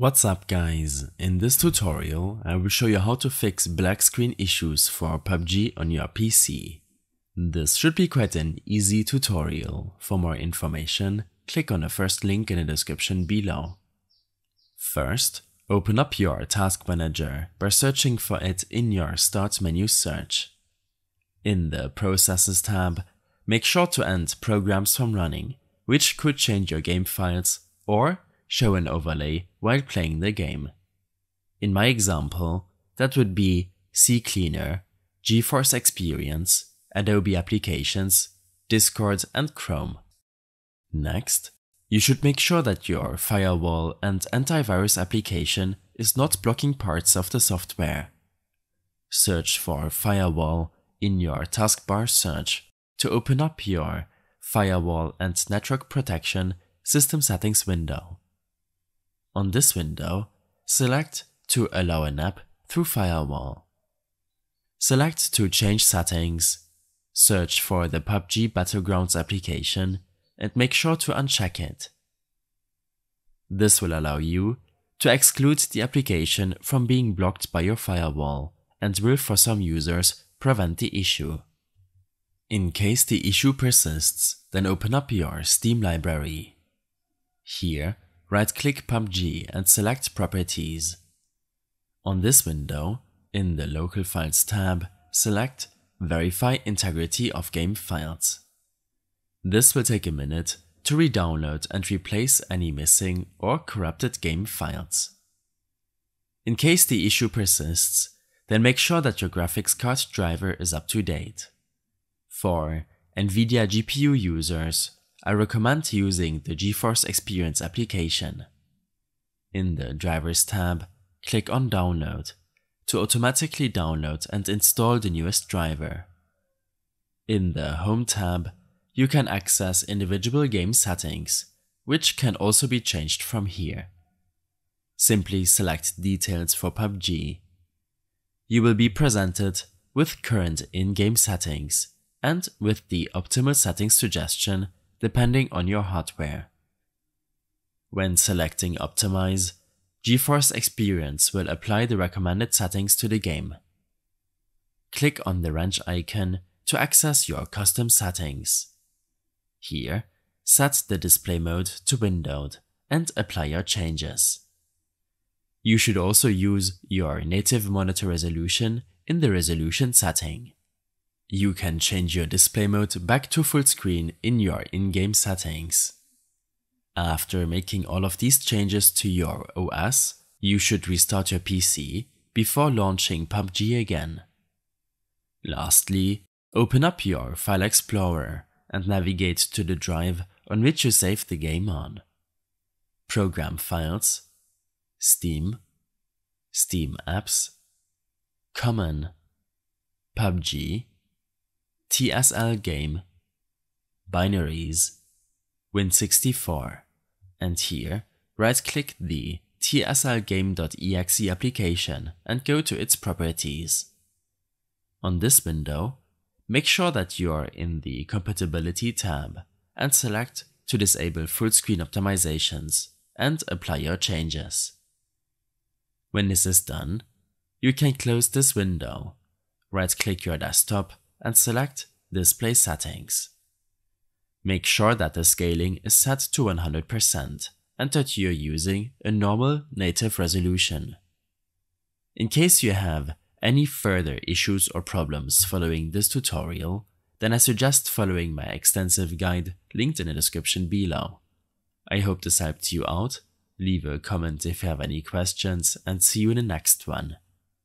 What's up guys, in this tutorial I will show you how to fix black screen issues for PUBG on your PC. This should be quite an easy tutorial. For more information, click on the first link in the description below. First, open up your task manager by searching for it in your start menu search. In the processes tab, make sure to end programs from running, which could change your game files or show an overlay while playing the game. In my example, that would be CCleaner, GeForce Experience, Adobe Applications, Discord and Chrome. Next, you should make sure that your firewall and antivirus application is not blocking parts of the software. Search for firewall in your taskbar search to open up your firewall and network protection system settings window. On this window, select to allow an app through firewall. Select to change settings, search for the PUBG Battlegrounds application and make sure to uncheck it. This will allow you to exclude the application from being blocked by your firewall and will for some users prevent the issue. In case the issue persists, then open up your Steam library. Here, right-click PUBG and select Properties. On this window, in the Local Files tab, select Verify Integrity of Game Files. This will take a minute to re-download and replace any missing or corrupted game files. In case the issue persists, then make sure that your graphics card driver is up to date. For NVIDIA GPU users, I recommend using the GeForce Experience application. In the Drivers tab, click on Download to automatically download and install the newest driver. In the Home tab, you can access individual game settings, which can also be changed from here. Simply select Details for PUBG. You will be presented with current in-game settings and with the Optimal Settings suggestion depending on your hardware. When selecting Optimize, GeForce Experience will apply the recommended settings to the game. Click on the wrench icon to access your custom settings. Here, set the display mode to windowed and apply your changes. You should also use your native monitor resolution in the resolution setting. You can change your display mode back to full screen in your in-game settings. After making all of these changes to your OS, you should restart your PC before launching PUBG again. Lastly, open up your File Explorer and navigate to the drive on which you saved the game on. Program Files, Steam, Steam Apps, Common, PUBG, TSL game, binaries, Win64, and here right-click the tslgame.exe application and go to its properties. On this window, make sure that you are in the compatibility tab and select to disable full screen optimizations and apply your changes. When this is done, you can close this window, right-click your desktop and select Display Settings. Make sure that the scaling is set to 100% and that you're using a normal native resolution. In case you have any further issues or problems following this tutorial, then I suggest following my extensive guide linked in the description below. I hope this helped you out. Leave a comment if you have any questions and see you in the next one.